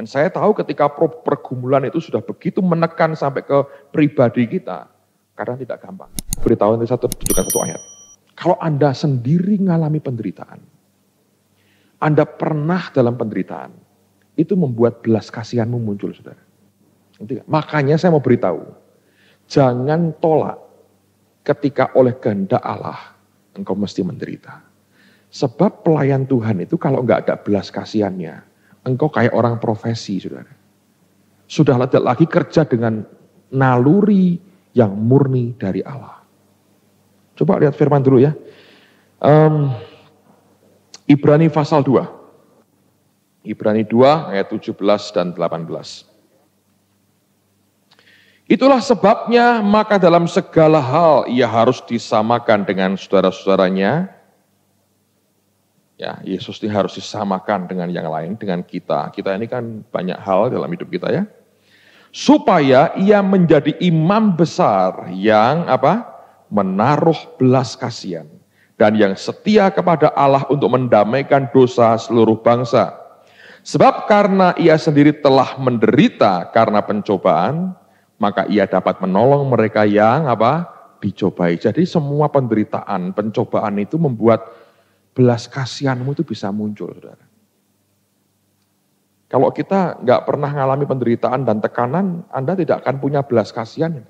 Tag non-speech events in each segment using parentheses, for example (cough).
Dan saya tahu ketika pergumulan itu sudah begitu menekan sampai ke pribadi kita, karena tidak gampang. Beritahu nanti satu tunjukkan satu ayat. Kalau Anda sendiri mengalami penderitaan, Anda pernah dalam penderitaan, itu membuat belas kasihanmu muncul, saudara. Makanya saya mau beritahu, jangan tolak ketika oleh kehendak Allah engkau mesti menderita. Sebab pelayan Tuhan itu kalau nggak ada belas kasihannya, engkau kayak orang profesi, saudara. Sudah tidak lagi kerja dengan naluri yang murni dari Allah. Coba lihat firman dulu ya. Um, Ibrani pasal 2. Ibrani 2 ayat 17 dan 18. Itulah sebabnya maka dalam segala hal ia harus disamakan dengan saudara-saudaranya Ya, Yesus ini harus disamakan dengan yang lain, dengan kita. Kita ini kan banyak hal dalam hidup kita ya. Supaya ia menjadi imam besar yang apa? menaruh belas kasihan dan yang setia kepada Allah untuk mendamaikan dosa seluruh bangsa. Sebab karena ia sendiri telah menderita karena pencobaan, maka ia dapat menolong mereka yang apa? dicobai. Jadi semua penderitaan, pencobaan itu membuat belas kasihanmu itu bisa muncul, saudara. Kalau kita nggak pernah mengalami penderitaan dan tekanan, Anda tidak akan punya belas kasihan.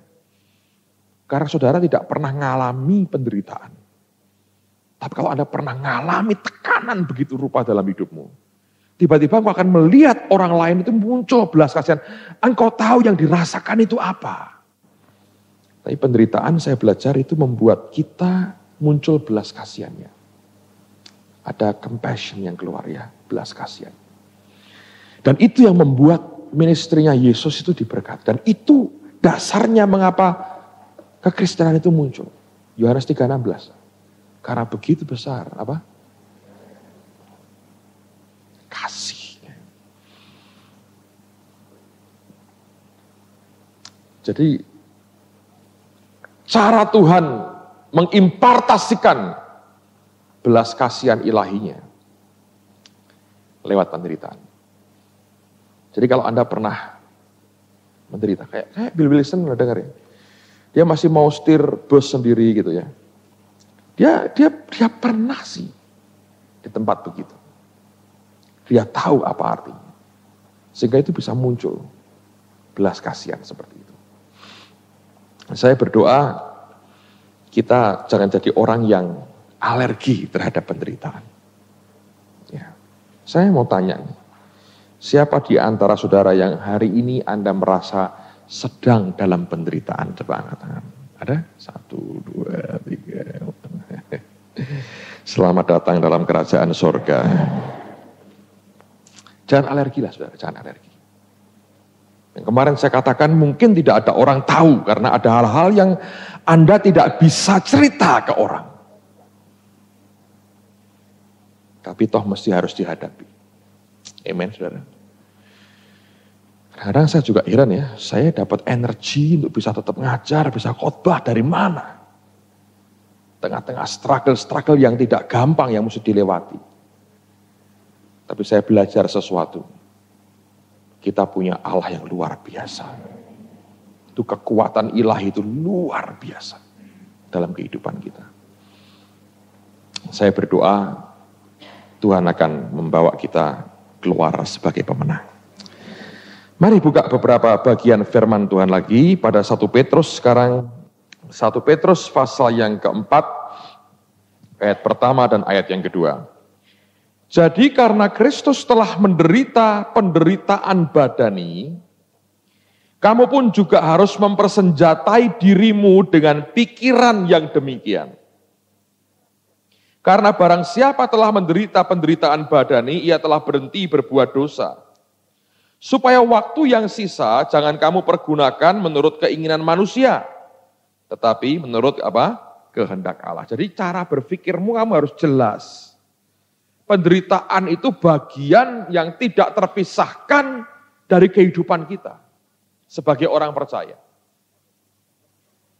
Karena saudara tidak pernah mengalami penderitaan. Tapi kalau Anda pernah mengalami tekanan begitu rupa dalam hidupmu, tiba-tiba engkau akan melihat orang lain itu muncul belas kasihan. Engkau tahu yang dirasakan itu apa. Tapi penderitaan saya belajar itu membuat kita muncul belas kasihannya. Ada compassion yang keluar ya, belas kasihan. Dan itu yang membuat ministrinya Yesus itu diberkati. Dan itu dasarnya mengapa kekristenan itu muncul. Yohanes 3:16. Karena begitu besar apa? Kasih. Jadi cara Tuhan mengimpartasikan belas kasihan ilahinya lewat penderitaan. Jadi kalau Anda pernah menderita, kayak, kayak Bill Wilson pernah dengar ya, dia masih mau setir bus sendiri gitu ya. Dia, dia, dia pernah sih di tempat begitu. Dia tahu apa artinya. Sehingga itu bisa muncul belas kasihan seperti itu. Saya berdoa kita jangan jadi orang yang alergi terhadap penderitaan. Ya. Saya mau tanya, siapa di antara saudara yang hari ini Anda merasa sedang dalam penderitaan? Coba angkat tangan. Ada? Satu, dua, tiga. Selamat datang dalam kerajaan sorga. Jangan alergi lah saudara, jangan alergi. Yang kemarin saya katakan mungkin tidak ada orang tahu karena ada hal-hal yang Anda tidak bisa cerita ke orang. Tapi toh mesti harus dihadapi. Amen, saudara. Kadang saya juga heran ya, saya dapat energi untuk bisa tetap ngajar, bisa khotbah dari mana? Tengah-tengah struggle-struggle yang tidak gampang yang mesti dilewati. Tapi saya belajar sesuatu. Kita punya Allah yang luar biasa. Itu kekuatan ilahi itu luar biasa dalam kehidupan kita. Saya berdoa Tuhan akan membawa kita keluar sebagai pemenang. Mari buka beberapa bagian firman Tuhan lagi pada satu Petrus sekarang. satu Petrus pasal yang keempat, ayat pertama dan ayat yang kedua. Jadi karena Kristus telah menderita penderitaan badani, kamu pun juga harus mempersenjatai dirimu dengan pikiran yang demikian. Karena barang siapa telah menderita penderitaan badani, ia telah berhenti berbuat dosa. Supaya waktu yang sisa jangan kamu pergunakan menurut keinginan manusia, tetapi menurut apa? kehendak Allah. Jadi cara berpikirmu kamu harus jelas. Penderitaan itu bagian yang tidak terpisahkan dari kehidupan kita sebagai orang percaya.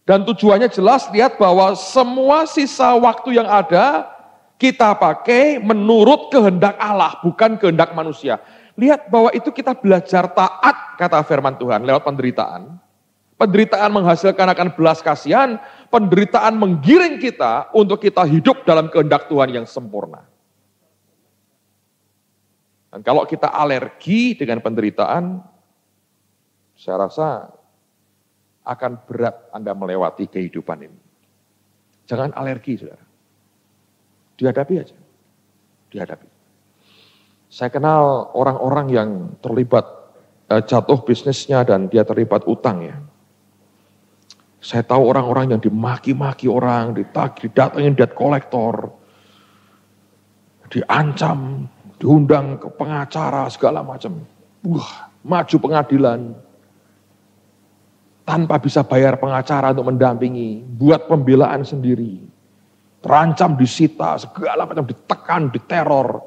Dan tujuannya jelas lihat bahwa semua sisa waktu yang ada kita pakai menurut kehendak Allah, bukan kehendak manusia. Lihat bahwa itu kita belajar taat kata firman Tuhan lewat penderitaan. Penderitaan menghasilkan akan belas kasihan, penderitaan menggiring kita untuk kita hidup dalam kehendak Tuhan yang sempurna. Dan kalau kita alergi dengan penderitaan, saya rasa akan berat Anda melewati kehidupan ini. Jangan alergi, saudara. Dihadapi aja. Dihadapi. Saya kenal orang-orang yang terlibat eh, jatuh bisnisnya dan dia terlibat utang ya. Saya tahu orang-orang yang dimaki-maki orang, ditagi, didatengin debt collector, diancam, diundang ke pengacara segala macam. Wah, maju pengadilan, tanpa bisa bayar pengacara untuk mendampingi, buat pembelaan sendiri, terancam disita, segala macam ditekan, diteror,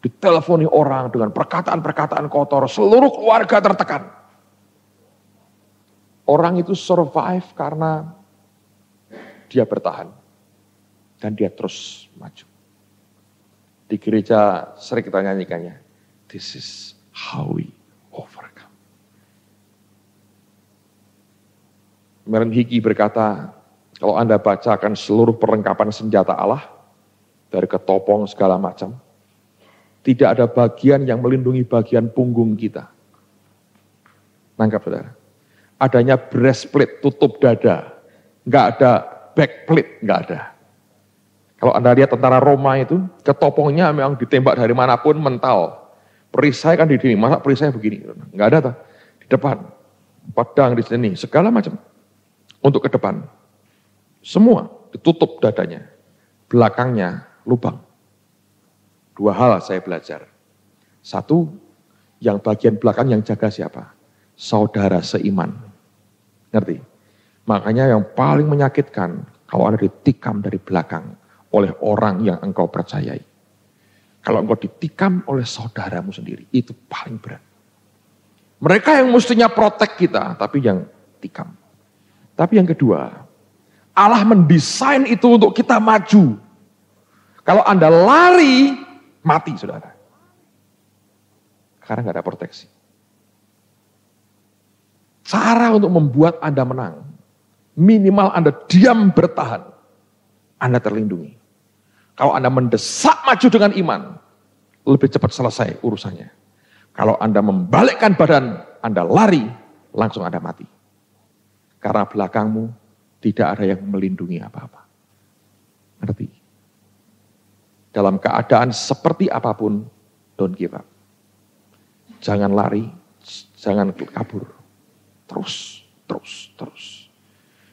diteleponi orang dengan perkataan-perkataan kotor, seluruh keluarga tertekan. Orang itu survive karena dia bertahan dan dia terus maju. Di gereja sering kita nyanyikannya, this is how we Kemarin Hiki berkata, kalau Anda bacakan seluruh perlengkapan senjata Allah, dari ketopong segala macam, tidak ada bagian yang melindungi bagian punggung kita. Nangkap saudara. Adanya breastplate, tutup dada. Enggak ada backplate, enggak ada. Kalau Anda lihat tentara Roma itu, ketopongnya memang ditembak dari manapun mental. Perisai kan di sini, masa perisai begini? Enggak ada, tak? di depan. Padang di sini, segala macam untuk ke depan. Semua ditutup dadanya, belakangnya lubang. Dua hal saya belajar. Satu, yang bagian belakang yang jaga siapa? Saudara seiman. Ngerti? Makanya yang paling menyakitkan kalau ada ditikam dari belakang oleh orang yang engkau percayai. Kalau engkau ditikam oleh saudaramu sendiri, itu paling berat. Mereka yang mestinya protek kita, tapi yang tikam. Tapi yang kedua, Allah mendesain itu untuk kita maju. Kalau Anda lari, mati saudara. Karena nggak ada proteksi. Cara untuk membuat Anda menang, minimal Anda diam bertahan, Anda terlindungi. Kalau Anda mendesak maju dengan iman, lebih cepat selesai urusannya. Kalau Anda membalikkan badan, Anda lari, langsung Anda mati. Karena belakangmu tidak ada yang melindungi apa-apa. Ngerti? Dalam keadaan seperti apapun, don't give up. Jangan lari, jangan kabur. Terus, terus, terus.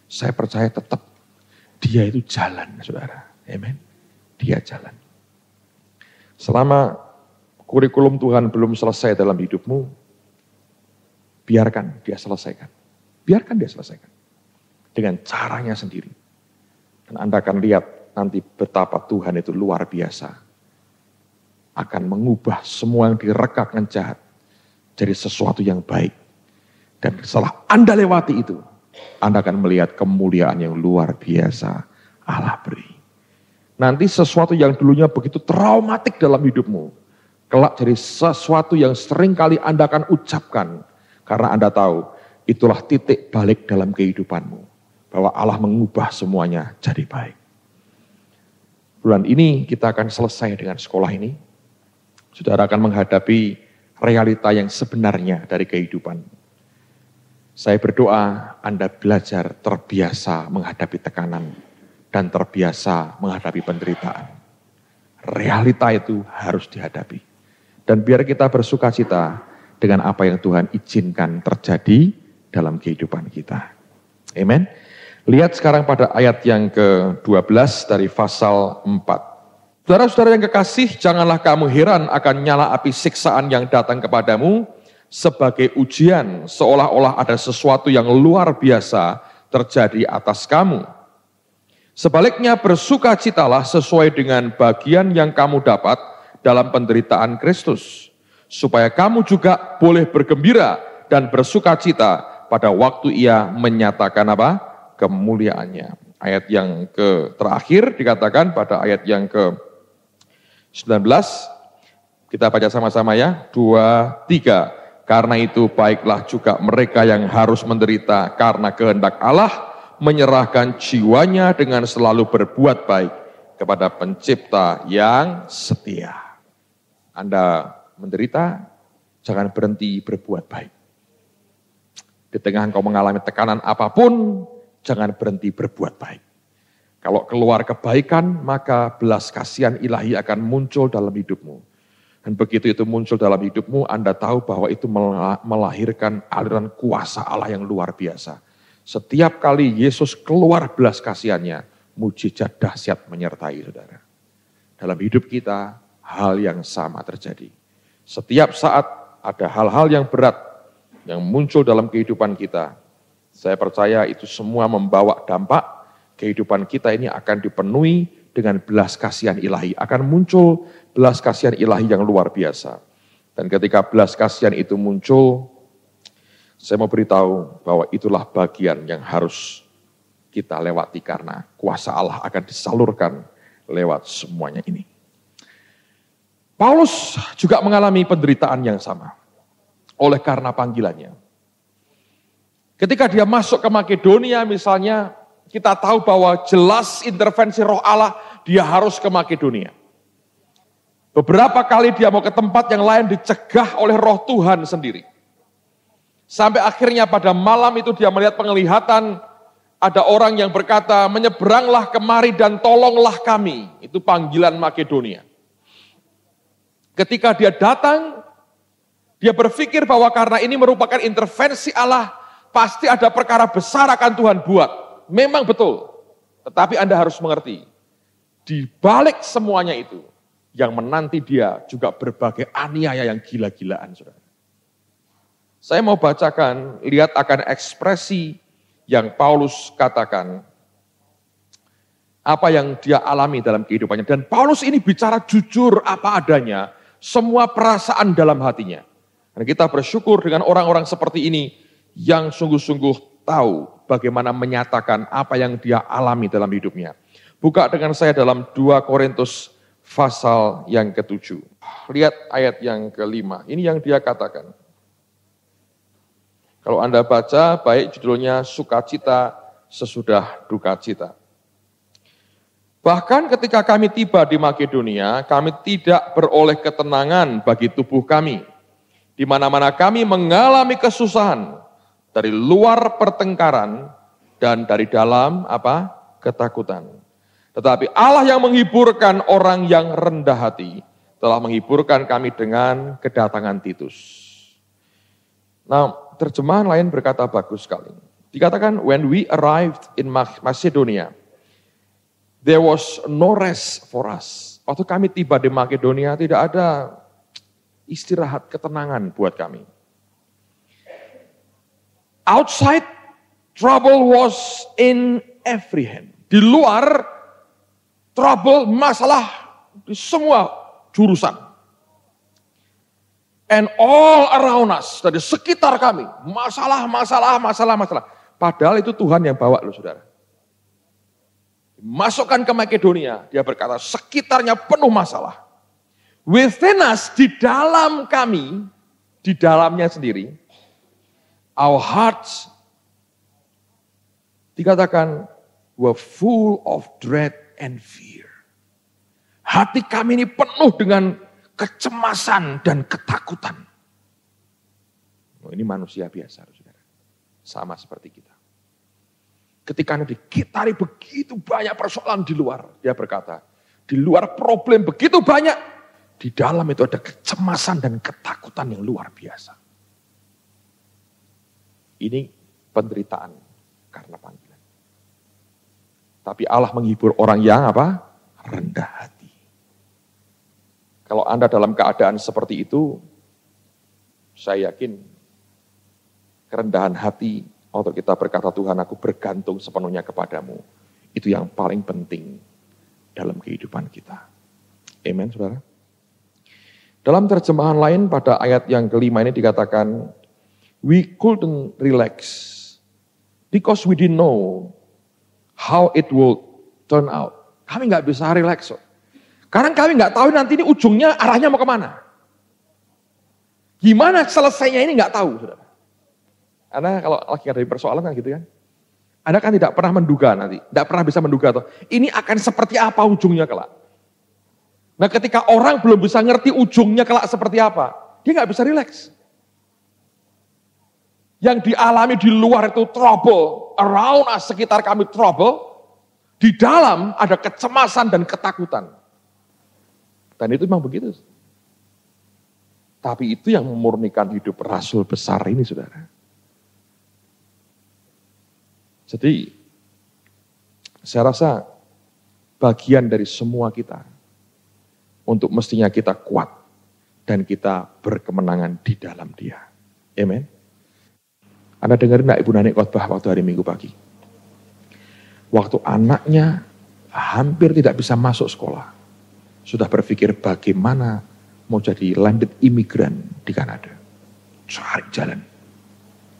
Saya percaya tetap dia itu jalan, saudara. Amen. Dia jalan. Selama kurikulum Tuhan belum selesai dalam hidupmu, biarkan dia selesaikan. Biarkan dia selesaikan. Dengan caranya sendiri. Dan Anda akan lihat nanti betapa Tuhan itu luar biasa. Akan mengubah semua yang direkak dengan jahat. Jadi sesuatu yang baik. Dan setelah Anda lewati itu, Anda akan melihat kemuliaan yang luar biasa Allah beri. Nanti sesuatu yang dulunya begitu traumatik dalam hidupmu, kelak jadi sesuatu yang sering kali Anda akan ucapkan. Karena Anda tahu Itulah titik balik dalam kehidupanmu. Bahwa Allah mengubah semuanya jadi baik. Bulan ini kita akan selesai dengan sekolah ini. Saudara akan menghadapi realita yang sebenarnya dari kehidupan. Saya berdoa Anda belajar terbiasa menghadapi tekanan dan terbiasa menghadapi penderitaan. Realita itu harus dihadapi. Dan biar kita bersuka cita dengan apa yang Tuhan izinkan terjadi, dalam kehidupan kita. Amen. Lihat sekarang pada ayat yang ke-12 dari pasal 4. Saudara-saudara yang kekasih, janganlah kamu heran akan nyala api siksaan yang datang kepadamu sebagai ujian, seolah-olah ada sesuatu yang luar biasa terjadi atas kamu. Sebaliknya bersukacitalah sesuai dengan bagian yang kamu dapat dalam penderitaan Kristus, supaya kamu juga boleh bergembira dan bersukacita pada waktu ia menyatakan apa? kemuliaannya. Ayat yang ke terakhir dikatakan pada ayat yang ke 19 kita baca sama-sama ya. Dua, tiga. Karena itu baiklah juga mereka yang harus menderita karena kehendak Allah menyerahkan jiwanya dengan selalu berbuat baik kepada pencipta yang setia. Anda menderita, jangan berhenti berbuat baik. Di tengah engkau mengalami tekanan apapun, jangan berhenti berbuat baik. Kalau keluar kebaikan, maka belas kasihan ilahi akan muncul dalam hidupmu. Dan begitu itu muncul dalam hidupmu, Anda tahu bahwa itu melahirkan aliran kuasa Allah yang luar biasa. Setiap kali Yesus keluar belas kasihannya, mujizat dahsyat menyertai saudara. Dalam hidup kita, hal yang sama terjadi. Setiap saat ada hal-hal yang berat yang muncul dalam kehidupan kita. Saya percaya itu semua membawa dampak kehidupan kita ini akan dipenuhi dengan belas kasihan ilahi. Akan muncul belas kasihan ilahi yang luar biasa. Dan ketika belas kasihan itu muncul, saya mau beritahu bahwa itulah bagian yang harus kita lewati karena kuasa Allah akan disalurkan lewat semuanya ini. Paulus juga mengalami penderitaan yang sama oleh karena panggilannya. Ketika dia masuk ke Makedonia misalnya, kita tahu bahwa jelas intervensi roh Allah, dia harus ke Makedonia. Beberapa kali dia mau ke tempat yang lain dicegah oleh roh Tuhan sendiri. Sampai akhirnya pada malam itu dia melihat penglihatan ada orang yang berkata, menyeberanglah kemari dan tolonglah kami. Itu panggilan Makedonia. Ketika dia datang, dia berpikir bahwa karena ini merupakan intervensi Allah, pasti ada perkara besar akan Tuhan buat. Memang betul. Tetapi Anda harus mengerti, di balik semuanya itu, yang menanti dia juga berbagai aniaya yang gila-gilaan. Saya mau bacakan, lihat akan ekspresi yang Paulus katakan, apa yang dia alami dalam kehidupannya. Dan Paulus ini bicara jujur apa adanya, semua perasaan dalam hatinya. Dan kita bersyukur dengan orang-orang seperti ini yang sungguh-sungguh tahu bagaimana menyatakan apa yang dia alami dalam hidupnya. Buka dengan saya dalam 2 Korintus pasal yang ketujuh. Lihat ayat yang kelima. Ini yang dia katakan. Kalau Anda baca, baik judulnya Sukacita Sesudah Duka Cita. Bahkan ketika kami tiba di Makedonia, kami tidak beroleh ketenangan bagi tubuh kami di mana-mana kami mengalami kesusahan dari luar pertengkaran dan dari dalam apa? ketakutan. Tetapi Allah yang menghiburkan orang yang rendah hati telah menghiburkan kami dengan kedatangan Titus. Nah, terjemahan lain berkata bagus sekali. Dikatakan when we arrived in Macedonia, there was no rest for us. Waktu kami tiba di Makedonia tidak ada istirahat, ketenangan buat kami. Outside, trouble was in every hand. Di luar, trouble, masalah di semua jurusan. And all around us, dari sekitar kami, masalah, masalah, masalah, masalah. Padahal itu Tuhan yang bawa loh saudara. Masukkan ke Makedonia, dia berkata sekitarnya penuh masalah. Within us, di dalam kami, di dalamnya sendiri, our hearts, dikatakan, were full of dread and fear. Hati kami ini penuh dengan kecemasan dan ketakutan. Oh, ini manusia biasa, saudara. Sama seperti kita. Ketika dikitari begitu banyak persoalan di luar, dia berkata, di luar problem begitu banyak, di dalam itu ada kecemasan dan ketakutan yang luar biasa. Ini penderitaan karena panggilan. Tapi Allah menghibur orang yang apa? Rendah hati. Kalau Anda dalam keadaan seperti itu, saya yakin kerendahan hati untuk kita berkata Tuhan aku bergantung sepenuhnya kepadamu. Itu yang paling penting dalam kehidupan kita. Amin saudara. Dalam terjemahan lain pada ayat yang kelima ini dikatakan, we couldn't relax because we didn't know how it will turn out. Kami nggak bisa relax. So. Karena kami nggak tahu nanti ini ujungnya arahnya mau kemana. Gimana selesainya ini nggak tahu. Saudara. Karena kalau lagi ada persoalan kan gitu kan. Anda kan tidak pernah menduga nanti, tidak pernah bisa menduga. Toh. Ini akan seperti apa ujungnya kelak. Nah ketika orang belum bisa ngerti ujungnya kelak seperti apa, dia nggak bisa rileks. Yang dialami di luar itu trouble, around us, sekitar kami trouble, di dalam ada kecemasan dan ketakutan. Dan itu memang begitu. Tapi itu yang memurnikan hidup rasul besar ini, saudara. Jadi, saya rasa bagian dari semua kita untuk mestinya kita kuat dan kita berkemenangan di dalam dia. Amen. Anda dengar enggak Ibu Nani khotbah waktu hari Minggu pagi? Waktu anaknya hampir tidak bisa masuk sekolah. Sudah berpikir bagaimana mau jadi landed imigran di Kanada. Cari jalan.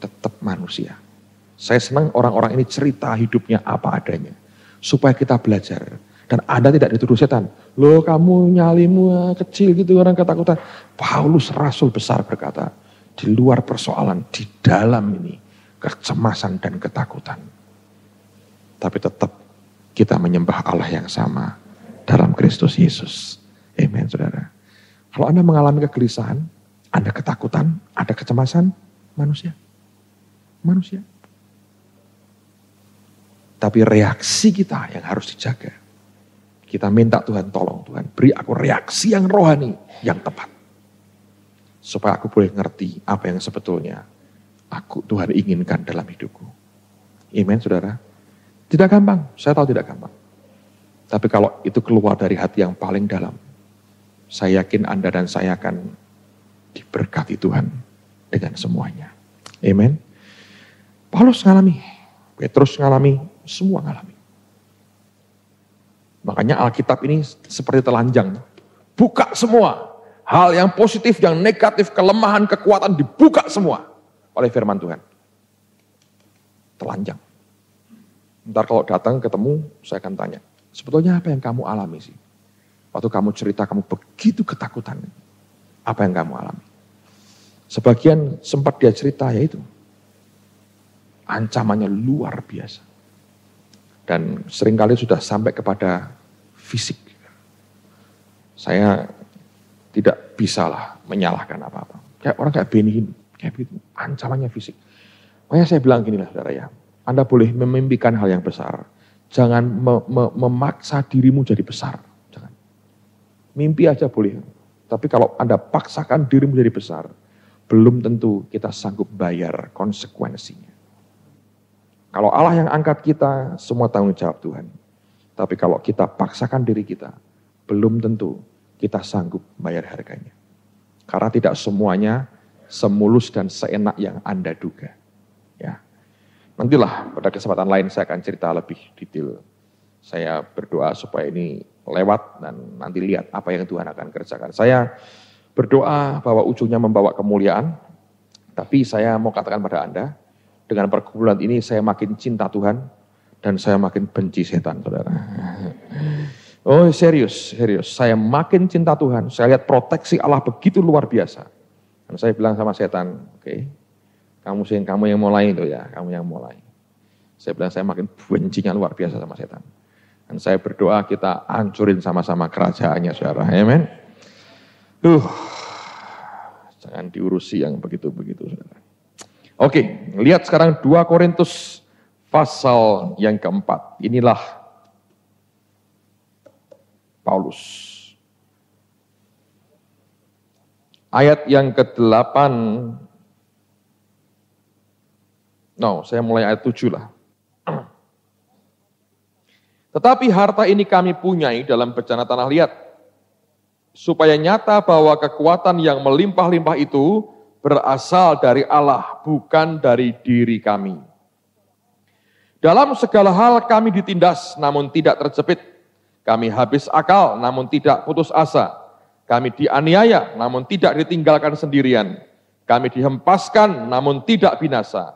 Tetap manusia. Saya senang orang-orang ini cerita hidupnya apa adanya. Supaya kita belajar dan Anda tidak dituduh setan. Loh kamu nyalimu eh, kecil gitu orang ketakutan. Paulus Rasul besar berkata, di luar persoalan, di dalam ini kecemasan dan ketakutan. Tapi tetap kita menyembah Allah yang sama dalam Kristus Yesus. Amin saudara. Kalau Anda mengalami kegelisahan, Anda ketakutan, ada kecemasan, manusia. Manusia. Tapi reaksi kita yang harus dijaga kita minta Tuhan tolong Tuhan, beri aku reaksi yang rohani, yang tepat. Supaya aku boleh ngerti apa yang sebetulnya aku Tuhan inginkan dalam hidupku. Amin saudara. Tidak gampang, saya tahu tidak gampang. Tapi kalau itu keluar dari hati yang paling dalam, saya yakin Anda dan saya akan diberkati Tuhan dengan semuanya. Amin. Paulus ngalami, Petrus ngalami, semua ngalami. Makanya Alkitab ini seperti telanjang. Buka semua. Hal yang positif, yang negatif, kelemahan, kekuatan dibuka semua oleh firman Tuhan. Telanjang. Ntar kalau datang ketemu, saya akan tanya. Sebetulnya apa yang kamu alami sih? Waktu kamu cerita kamu begitu ketakutan. Apa yang kamu alami? Sebagian sempat dia cerita yaitu ancamannya luar biasa. Dan seringkali sudah sampai kepada fisik. Saya tidak bisalah menyalahkan apa-apa. Kayak orang kayak Benny ini, kayak begitu, ancamannya fisik. Makanya saya bilang gini lah saudara ya, Anda boleh memimpikan hal yang besar, jangan me me memaksa dirimu jadi besar. Jangan. Mimpi aja boleh, tapi kalau Anda paksakan dirimu jadi besar, belum tentu kita sanggup bayar konsekuensinya. Kalau Allah yang angkat kita, semua tanggung jawab Tuhan. Tapi kalau kita paksakan diri kita, belum tentu kita sanggup bayar harganya. Karena tidak semuanya semulus dan seenak yang Anda duga. Ya. Nantilah pada kesempatan lain saya akan cerita lebih detail. Saya berdoa supaya ini lewat dan nanti lihat apa yang Tuhan akan kerjakan. Saya berdoa bahwa ujungnya membawa kemuliaan. Tapi saya mau katakan pada Anda, dengan pergumulan ini saya makin cinta Tuhan, dan saya makin benci setan, saudara. Oh serius, serius. Saya makin cinta Tuhan. Saya lihat proteksi Allah begitu luar biasa. Dan saya bilang sama setan, oke, okay, kamu sih kamu yang mulai itu ya, kamu yang mulai. Saya bilang saya makin bencinya luar biasa sama setan. Dan saya berdoa kita ancurin sama-sama kerajaannya, saudara. Amen. Duh, jangan diurusi yang begitu-begitu, saudara. Oke, lihat sekarang 2 Korintus Pasal yang keempat, inilah Paulus. Ayat yang ke-8, no, saya mulai ayat 7 lah. Tetapi harta ini kami punyai dalam bencana tanah liat, supaya nyata bahwa kekuatan yang melimpah-limpah itu berasal dari Allah, bukan dari diri kami. Dalam segala hal kami ditindas namun tidak terjepit. Kami habis akal namun tidak putus asa. Kami dianiaya namun tidak ditinggalkan sendirian. Kami dihempaskan namun tidak binasa.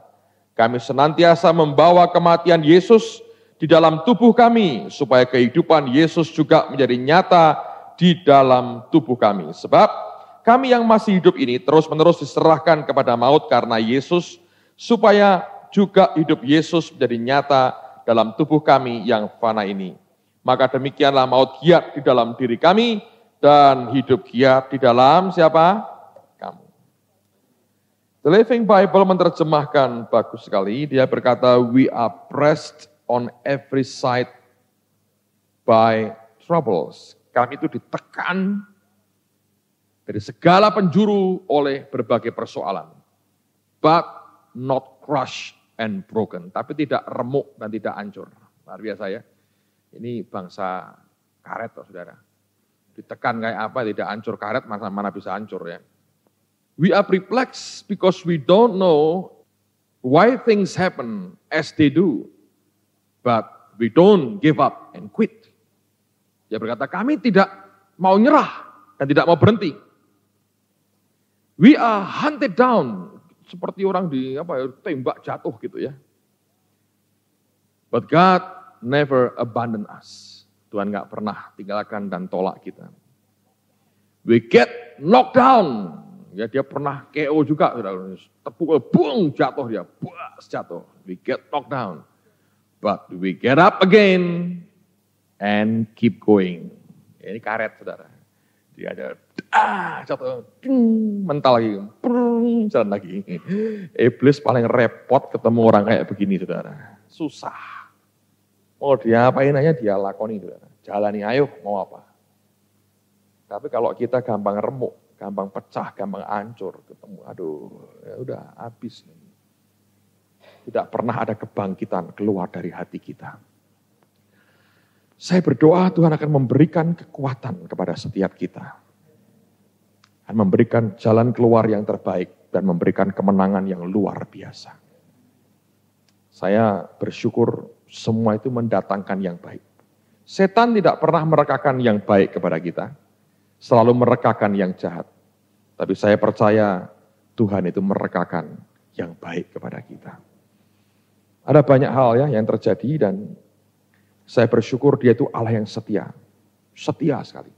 Kami senantiasa membawa kematian Yesus di dalam tubuh kami supaya kehidupan Yesus juga menjadi nyata di dalam tubuh kami. Sebab kami yang masih hidup ini terus-menerus diserahkan kepada maut karena Yesus supaya juga hidup Yesus menjadi nyata dalam tubuh kami yang fana ini. Maka demikianlah maut giat di dalam diri kami dan hidup giat di dalam siapa? Kamu. The Living Bible menerjemahkan bagus sekali. Dia berkata, we are pressed on every side by troubles. Kami itu ditekan dari segala penjuru oleh berbagai persoalan. But not crushed and broken, tapi tidak remuk dan tidak hancur. Luar biasa ya. Ini bangsa karet loh saudara. Ditekan kayak apa tidak hancur karet mana, mana bisa hancur ya. We are perplexed because we don't know why things happen as they do. But we don't give up and quit. Dia berkata kami tidak mau nyerah dan tidak mau berhenti. We are hunted down seperti orang di apa ya, tembak jatuh gitu ya. But God never abandon us. Tuhan nggak pernah tinggalkan dan tolak kita. We get knocked down. Ya dia pernah KO juga, tepuk bung jatuh dia, buas jatuh. We get knocked down. But we get up again and keep going. Ini karet saudara. Dia ada ah jatuh mental lagi jalan lagi iblis paling repot ketemu orang kayak begini saudara susah mau diapain aja dia lakoni saudara jalani ayo mau apa tapi kalau kita gampang remuk gampang pecah gampang hancur ketemu aduh ya udah habis tidak pernah ada kebangkitan keluar dari hati kita saya berdoa Tuhan akan memberikan kekuatan kepada setiap kita memberikan jalan keluar yang terbaik dan memberikan kemenangan yang luar biasa. Saya bersyukur semua itu mendatangkan yang baik. Setan tidak pernah merekakan yang baik kepada kita, selalu merekakan yang jahat. Tapi saya percaya Tuhan itu merekakan yang baik kepada kita. Ada banyak hal ya yang terjadi dan saya bersyukur dia itu Allah yang setia. Setia sekali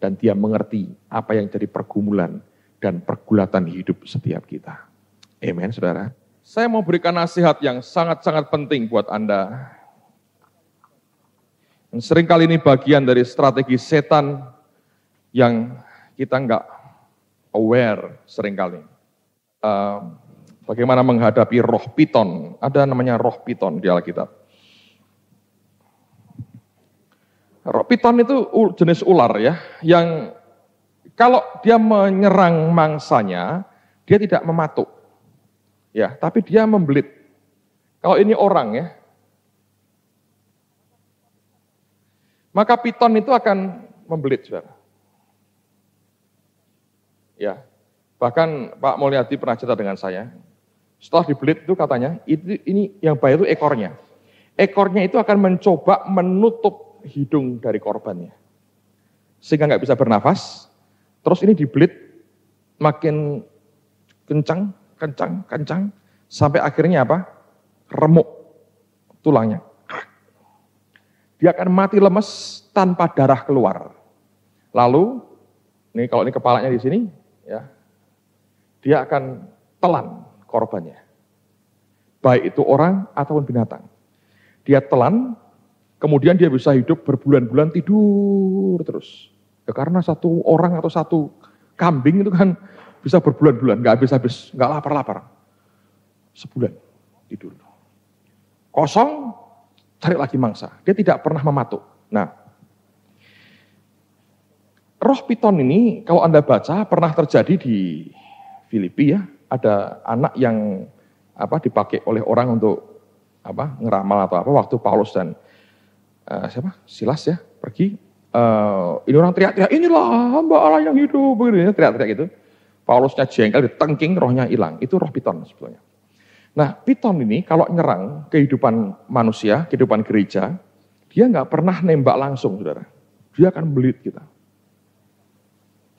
dan dia mengerti apa yang jadi pergumulan dan pergulatan hidup setiap kita. Amin, saudara. Saya mau berikan nasihat yang sangat-sangat penting buat Anda. Dan seringkali ini bagian dari strategi setan yang kita nggak aware seringkali. Uh, bagaimana menghadapi roh piton, ada namanya roh piton di Alkitab. Piton itu jenis ular ya, yang kalau dia menyerang mangsanya, dia tidak mematuk. Ya, tapi dia membelit. Kalau ini orang ya, maka piton itu akan membelit, saudara. Ya, bahkan Pak Mulyadi pernah cerita dengan saya, setelah dibelit itu katanya, itu, ini yang bahaya itu ekornya. Ekornya itu akan mencoba menutup hidung dari korbannya. Sehingga nggak bisa bernafas, terus ini dibelit makin kencang, kencang, kencang, sampai akhirnya apa? Remuk tulangnya. Dia akan mati lemes tanpa darah keluar. Lalu, ini kalau ini kepalanya di sini, ya, dia akan telan korbannya. Baik itu orang ataupun binatang. Dia telan Kemudian dia bisa hidup berbulan-bulan tidur terus. Ya, karena satu orang atau satu kambing itu kan bisa berbulan-bulan, nggak habis-habis, nggak lapar-lapar. Sebulan tidur. Kosong, cari lagi mangsa. Dia tidak pernah mematuk. Nah, roh piton ini kalau Anda baca pernah terjadi di Filipi ya. Ada anak yang apa dipakai oleh orang untuk apa ngeramal atau apa waktu Paulus dan uh, siapa Silas ya pergi uh, ini orang teriak-teriak inilah hamba Allah yang hidup begitu begini ya, teriak-teriak gitu Paulusnya jengkel ditengking rohnya hilang itu roh piton sebetulnya nah piton ini kalau nyerang kehidupan manusia kehidupan gereja dia nggak pernah nembak langsung saudara dia akan belit kita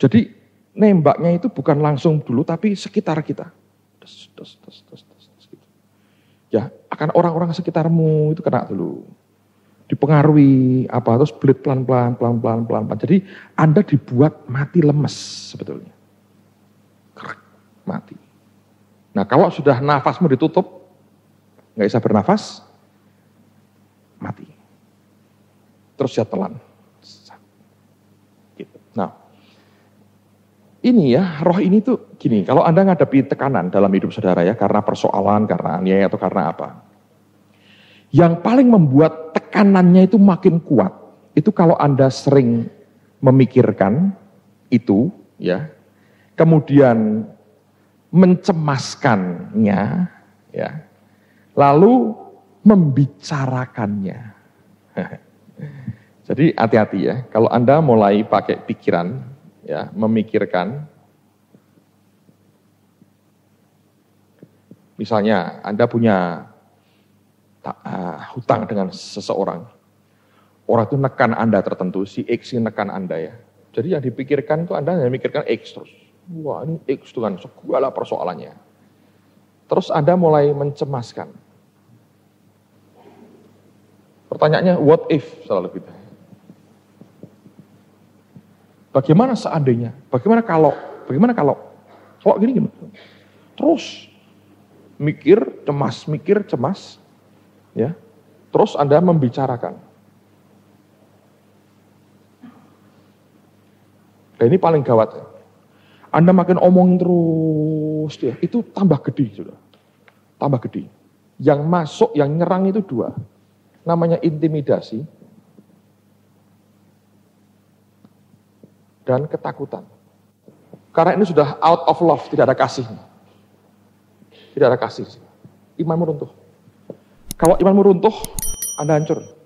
jadi nembaknya itu bukan langsung dulu tapi sekitar kita des, des, des, des, des, des, gitu. ya akan orang-orang sekitarmu itu kena dulu dipengaruhi apa terus belit pelan-pelan pelan-pelan pelan-pelan. Jadi Anda dibuat mati lemes sebetulnya. Krek, mati. Nah, kalau sudah nafasmu ditutup, nggak bisa bernafas, mati. Terus ya telan. Gitu. Nah, ini ya, roh ini tuh gini, kalau Anda ngadapi tekanan dalam hidup saudara ya, karena persoalan, karena aniaya atau karena apa. Yang paling membuat tekanannya itu makin kuat. Itu kalau Anda sering memikirkan itu ya. Kemudian mencemaskannya ya. Lalu membicarakannya. (laughs) Jadi hati-hati ya, kalau Anda mulai pakai pikiran ya, memikirkan misalnya Anda punya uh, hutang dengan seseorang, orang itu nekan Anda tertentu, si X ini nekan Anda ya. Jadi yang dipikirkan itu Anda hanya mikirkan X terus. Wah ini X dengan segala persoalannya. Terus Anda mulai mencemaskan. Pertanyaannya, what if selalu kita. Bagaimana seandainya? Bagaimana kalau? Bagaimana kalau? Kalau gini gimana? Terus mikir, cemas, mikir, cemas, ya. Terus Anda membicarakan. Nah ini paling gawat. Ya. Anda makin omong terus, ya, itu tambah gede, sudah. Tambah gede. Yang masuk, yang nyerang itu dua. Namanya intimidasi dan ketakutan. Karena ini sudah out of love, tidak ada kasih. Tidak ada kasih. Imanmu meruntuh. Kalau iman runtuh, Anda hancur.